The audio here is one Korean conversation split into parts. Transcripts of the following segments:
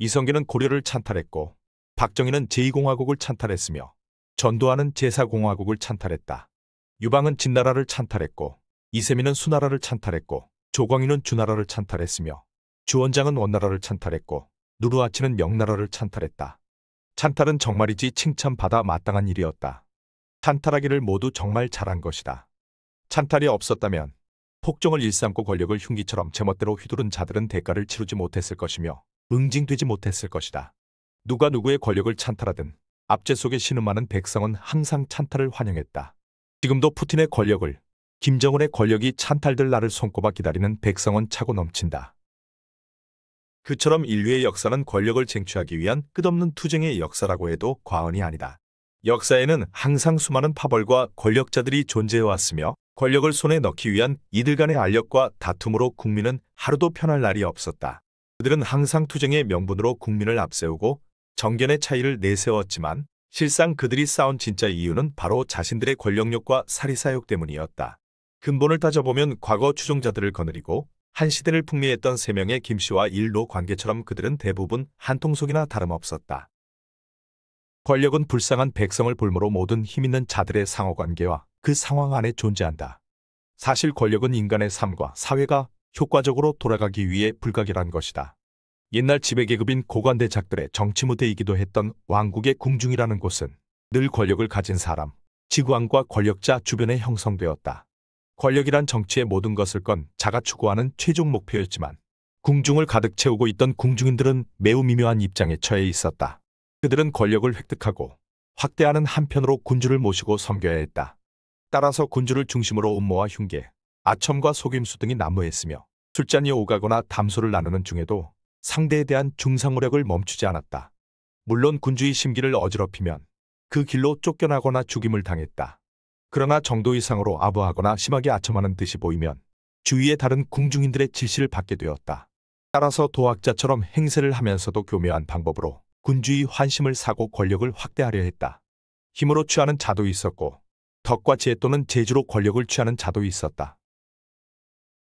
이성계는 고려를 찬탈했고 박정희는 제2공화국을 찬탈했으며 전두환은 제4공화국을 찬탈했다. 유방은 진나라를 찬탈했고 이세민은 수나라를 찬탈했고 조광희는 주나라를 찬탈했으며 주원장은 원나라를 찬탈했고 누르아치는 명나라를 찬탈했다. 찬탈은 정말이지 칭찬받아 마땅한 일이었다. 찬탈하기를 모두 정말 잘한 것이다. 찬탈이 없었다면 폭정을 일삼고 권력을 흉기처럼 제멋대로 휘두른 자들은 대가를 치르지 못했을 것이며 응징되지 못했을 것이다. 누가 누구의 권력을 찬탈하든 압제 속에 신음하는 백성은 항상 찬탈을 환영했다. 지금도 푸틴의 권력을 김정은의 권력이 찬탈될 날을 손꼽아 기다리는 백성은 차고 넘친다. 그처럼 인류의 역사는 권력을 쟁취하기 위한 끝없는 투쟁의 역사라고 해도 과언이 아니다. 역사에는 항상 수많은 파벌과 권력자들이 존재해왔으며 권력을 손에 넣기 위한 이들 간의 알력과 다툼으로 국민은 하루도 편할 날이 없었다. 그들은 항상 투쟁의 명분으로 국민을 앞세우고 정견의 차이를 내세웠지만 실상 그들이 싸운 진짜 이유는 바로 자신들의 권력욕과 사리사욕 때문이었다. 근본을 따져보면 과거 추종자들을 거느리고 한 시대를 풍미했던 세 명의 김씨와 일로 관계처럼 그들은 대부분 한통속이나 다름없었다. 권력은 불쌍한 백성을 볼모로 모든 힘있는 자들의 상호관계와 그 상황 안에 존재한다. 사실 권력은 인간의 삶과 사회가 효과적으로 돌아가기 위해 불가결한 것이다. 옛날 지배계급인 고관대작들의 정치무대이기도 했던 왕국의 궁중이라는 곳은 늘 권력을 가진 사람, 지구왕과 권력자 주변에 형성되었다. 권력이란 정치의 모든 것을 건 자가 추구하는 최종 목표였지만 궁중을 가득 채우고 있던 궁중인들은 매우 미묘한 입장에 처해 있었다. 그들은 권력을 획득하고 확대하는 한편으로 군주를 모시고 섬겨야 했다. 따라서 군주를 중심으로 음모와 흉계, 아첨과 속임수 등이 난무했으며 술잔이 오가거나 담소를 나누는 중에도 상대에 대한 중상호력을 멈추지 않았다. 물론 군주의 심기를 어지럽히면 그 길로 쫓겨나거나 죽임을 당했다. 그러나 정도 이상으로 아부하거나 심하게 아첨하는 듯이 보이면 주위의 다른 궁중인들의 질시를 받게 되었다. 따라서 도학자처럼 행세를 하면서도 교묘한 방법으로 군주의 환심을 사고 권력을 확대하려 했다. 힘으로 취하는 자도 있었고 덕과 지혜 또는 재주로 권력을 취하는 자도 있었다.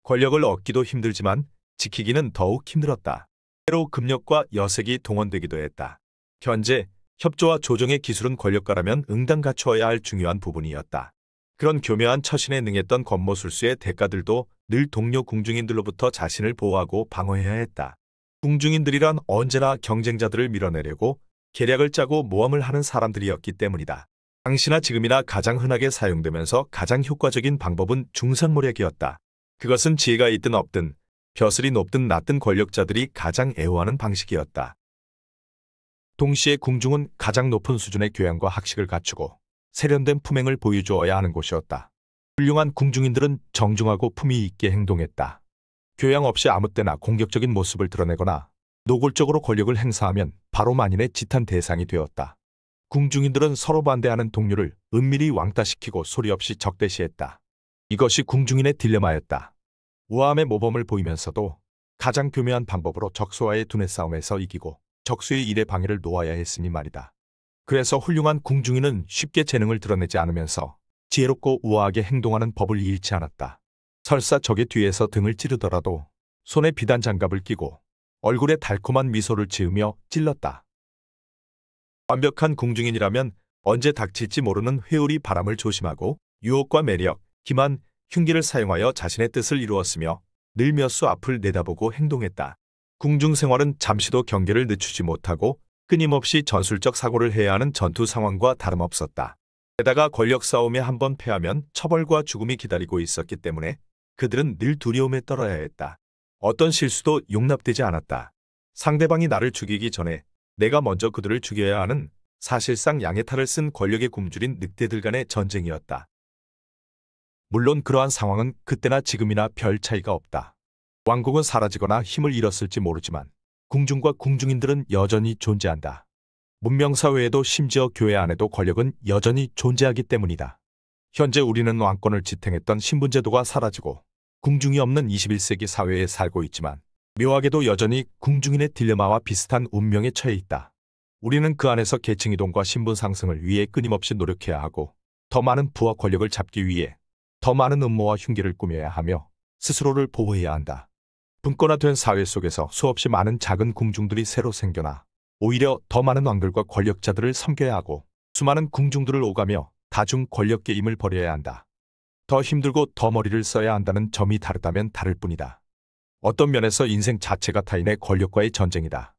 권력을 얻기도 힘들지만 지키기는 더욱 힘들었다. 때로 급력과 여색이 동원되기도 했다. 현재 협조와 조정의 기술은 권력가라면 응당 갖추어야 할 중요한 부분이었다. 그런 교묘한 처신에 능했던 권모술수의 대가들도 늘 동료 궁중인들로부터 자신을 보호하고 방어해야 했다. 궁중인들이란 언제나 경쟁자들을 밀어내려고 계략을 짜고 모험을 하는 사람들이었기 때문이다. 당시나 지금이나 가장 흔하게 사용되면서 가장 효과적인 방법은 중상모략이었다. 그것은 지혜가 있든 없든 벼슬이 높든 낮든 권력자들이 가장 애호하는 방식이었다. 동시에 궁중은 가장 높은 수준의 교양과 학식을 갖추고 세련된 품행을 보여주어야 하는 곳이었다. 훌륭한 궁중인들은 정중하고 품위 있게 행동했다. 교양 없이 아무 때나 공격적인 모습을 드러내거나 노골적으로 권력을 행사하면 바로 만인의 지탄 대상이 되었다. 궁중인들은 서로 반대하는 동료를 은밀히 왕따시키고 소리 없이 적대시했다. 이것이 궁중인의 딜레마였다. 우함의 아 모범을 보이면서도 가장 교묘한 방법으로 적수와의 두뇌 싸움에서 이기고 적수의 일의 방해를 놓아야 했으니 말이다. 그래서 훌륭한 궁중인은 쉽게 재능을 드러내지 않으면서 지혜롭고 우아하게 행동하는 법을 잃지 않았다. 설사 적의 뒤에서 등을 찌르더라도 손에 비단 장갑을 끼고 얼굴에 달콤한 미소를 지으며 찔렀다. 완벽한 궁중인이라면 언제 닥칠지 모르는 회오리 바람을 조심하고 유혹과 매력, 기만 흉기를 사용하여 자신의 뜻을 이루었으며 늘 몇 수 앞을 내다보고 행동했다. 궁중생활은 잠시도 경계를 늦추지 못하고 끊임없이 전술적 사고를 해야 하는 전투 상황과 다름없었다. 게다가 권력 싸움에 한번 패하면 처벌과 죽음이 기다리고 있었기 때문에 그들은 늘 두려움에 떨어야 했다. 어떤 실수도 용납되지 않았다. 상대방이 나를 죽이기 전에 내가 먼저 그들을 죽여야 하는 사실상 양의 탈을 쓴 권력의 굶주린 늑대들 간의 전쟁이었다. 물론 그러한 상황은 그때나 지금이나 별 차이가 없다. 왕국은 사라지거나 힘을 잃었을지 모르지만 궁중과 궁중인들은 여전히 존재한다. 문명사회에도 심지어 교회 안에도 권력은 여전히 존재하기 때문이다. 현재 우리는 왕권을 지탱했던 신분제도가 사라지고 궁중이 없는 21세기 사회에 살고 있지만 묘하게도 여전히 궁중인의 딜레마와 비슷한 운명에 처해 있다. 우리는 그 안에서 계층 이동과 신분 상승을 위해 끊임없이 노력해야 하고 더 많은 부하 권력을 잡기 위해 더 많은 음모와 흉기를 꾸며야 하며 스스로를 보호해야 한다. 분권화된 사회 속에서 수없이 많은 작은 궁중들이 새로 생겨나 오히려 더 많은 왕들과 권력자들을 섬겨야 하고 수많은 궁중들을 오가며 다중 권력게 임을 벌여야 한다. 더 힘들고 더 머리를 써야 한다는 점이 다르다면 다를 뿐이다. 어떤 면에서 인생 자체가 타인의 권력과의 전쟁이다.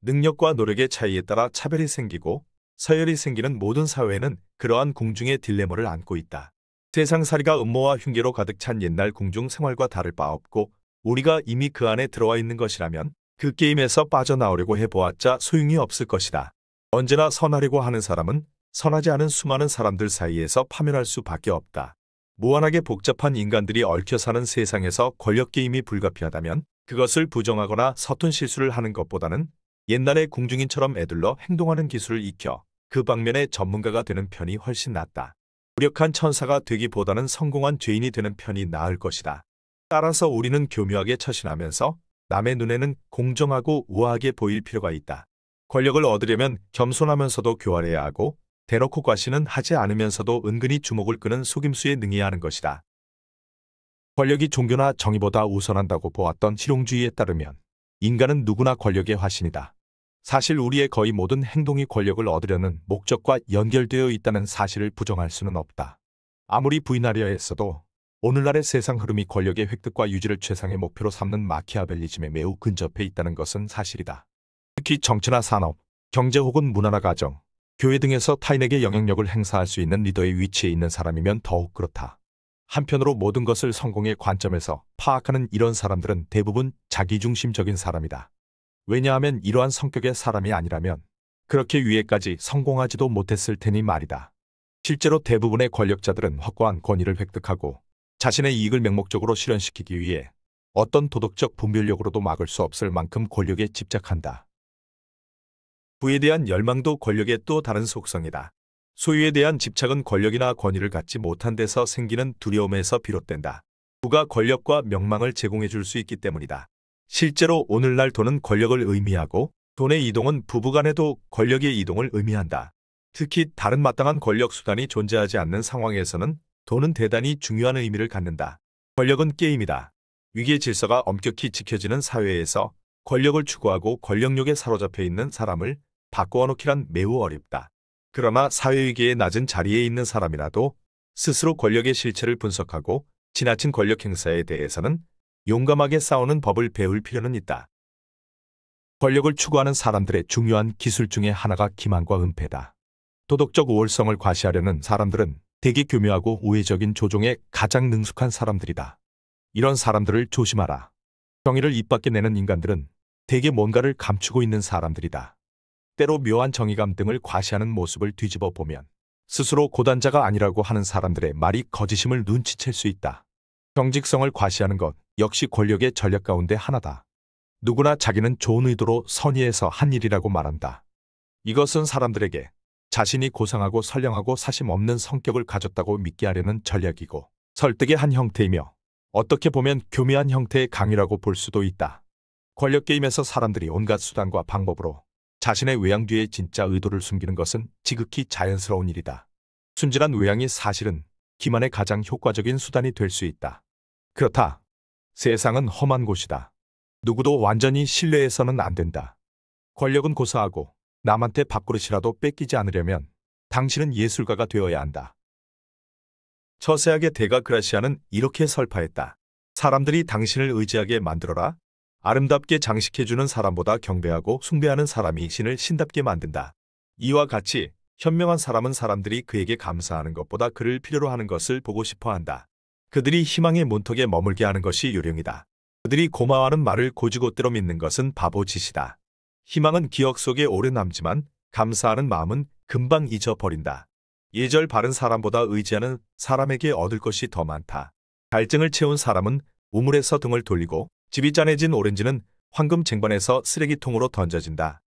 능력과 노력의 차이에 따라 차별이 생기고 서열이 생기는 모든 사회에는 그러한 궁중의딜레머를 안고 있다. 세상살이가 음모와 흉계로 가득 찬 옛날 공중생활과 다를 바 없고 우리가 이미 그 안에 들어와 있는 것이라면 그 게임에서 빠져나오려고 해보았자 소용이 없을 것이다. 언제나 선하려고 하는 사람은 선하지 않은 수많은 사람들 사이에서 파멸할 수밖에 없다. 무한하게 복잡한 인간들이 얽혀 사는 세상에서 권력게임이 불가피하다면 그것을 부정하거나 서툰 실수를 하는 것보다는 옛날의 공중인처럼 애들러 행동하는 기술을 익혀 그 방면의 전문가가 되는 편이 훨씬 낫다. 무력한 천사가 되기보다는 성공한 죄인이 되는 편이 나을 것이다. 따라서 우리는 교묘하게 처신하면서 남의 눈에는 공정하고 우아하게 보일 필요가 있다. 권력을 얻으려면 겸손하면서도 교활해야 하고 대놓고 과시는 하지 않으면서도 은근히 주목을 끄는 속임수에 능해야 하는 것이다. 권력이 종교나 정의보다 우선한다고 보았던 실용주의에 따르면 인간은 누구나 권력의 화신이다. 사실 우리의 거의 모든 행동이 권력을 얻으려는 목적과 연결되어 있다는 사실을 부정할 수는 없다. 아무리 부인하려 했어도 오늘날의 세상 흐름이 권력의 획득과 유지를 최상의 목표로 삼는 마키아벨리즘에 매우 근접해 있다는 것은 사실이다. 특히 정치나 산업, 경제 혹은 문화나 가정, 교회 등에서 타인에게 영향력을 행사할 수 있는 리더의 위치에 있는 사람이면 더욱 그렇다. 한편으로 모든 것을 성공의 관점에서 파악하는 이런 사람들은 대부분 자기중심적인 사람이다. 왜냐하면 이러한 성격의 사람이 아니라면 그렇게 위에까지 성공하지도 못했을 테니 말이다. 실제로 대부분의 권력자들은 확고한 권위를 획득하고 자신의 이익을 명목적으로 실현시키기 위해 어떤 도덕적 분별력으로도 막을 수 없을 만큼 권력에 집착한다. 부에 대한 열망도 권력의 또 다른 속성이다. 소유에 대한 집착은 권력이나 권위를 갖지 못한 데서 생기는 두려움에서 비롯된다. 부가 권력과 명망을 제공해 줄 수 있기 때문이다. 실제로 오늘날 돈은 권력을 의미하고 돈의 이동은 부부 간에도 권력의 이동을 의미한다. 특히 다른 마땅한 권력 수단이 존재하지 않는 상황에서는 돈은 대단히 중요한 의미를 갖는다. 권력은 게임이다. 위기의 질서가 엄격히 지켜지는 사회에서 권력을 추구하고 권력욕에 사로잡혀 있는 사람을 바꾸어 놓기란 매우 어렵다. 그러나 사회위기의 낮은 자리에 있는 사람이라도 스스로 권력의 실체를 분석하고 지나친 권력 행사에 대해서는 용감하게 싸우는 법을 배울 필요는 있다. 권력을 추구하는 사람들의 중요한 기술 중의 하나가 기만과 은폐다. 도덕적 우월성을 과시하려는 사람들은 대개 교묘하고 우회적인 조종에 가장 능숙한 사람들이다. 이런 사람들을 조심하라. 정의를 입 밖에 내는 인간들은 대개 뭔가를 감추고 있는 사람들이다. 때로 묘한 정의감 등을 과시하는 모습을 뒤집어 보면 스스로 고단자가 아니라고 하는 사람들의 말이 거짓임을 눈치챌 수 있다. 정직성을 과시하는 것, 역시 권력의 전략 가운데 하나다. 누구나 자기는 좋은 의도로 선의에서 한 일이라고 말한다. 이것은 사람들에게 자신이 고상하고 선량하고 사심 없는 성격을 가졌다고 믿게 하려는 전략이고 설득의 한 형태이며 어떻게 보면 교묘한 형태의 강의라고볼 수도 있다. 권력게임에서 사람들이 온갖 수단과 방법으로 자신의 외양 뒤에 진짜 의도를 숨기는 것은 지극히 자연스러운 일이다. 순진한 외양이 사실은 기만의 가장 효과적인 수단이 될 수 있다. 그렇다. 세상은 험한 곳이다. 누구도 완전히 신뢰해서는 안 된다. 권력은 고사하고 남한테 밥그릇이라도 뺏기지 않으려면 당신은 예술가가 되어야 한다. 처세하게 대가그라시아는 이렇게 설파했다. 사람들이 당신을 의지하게 만들어라. 아름답게 장식해주는 사람보다 경배하고 숭배하는 사람이 신을 신답게 만든다. 이와 같이 현명한 사람은 사람들이 그에게 감사하는 것보다 그를 필요로 하는 것을 보고 싶어 한다. 그들이 희망의 문턱에 머물게 하는 것이 요령이다. 그들이 고마워하는 말을 고지고대로 믿는 것은 바보 짓이다. 희망은 기억 속에 오래 남지만 감사하는 마음은 금방 잊어버린다. 예절 바른 사람보다 의지하는 사람에게 얻을 것이 더 많다. 갈증을 채운 사람은 우물에서 등을 돌리고 집이 짠해진 오렌지는 황금 쟁반에서 쓰레기통으로 던져진다.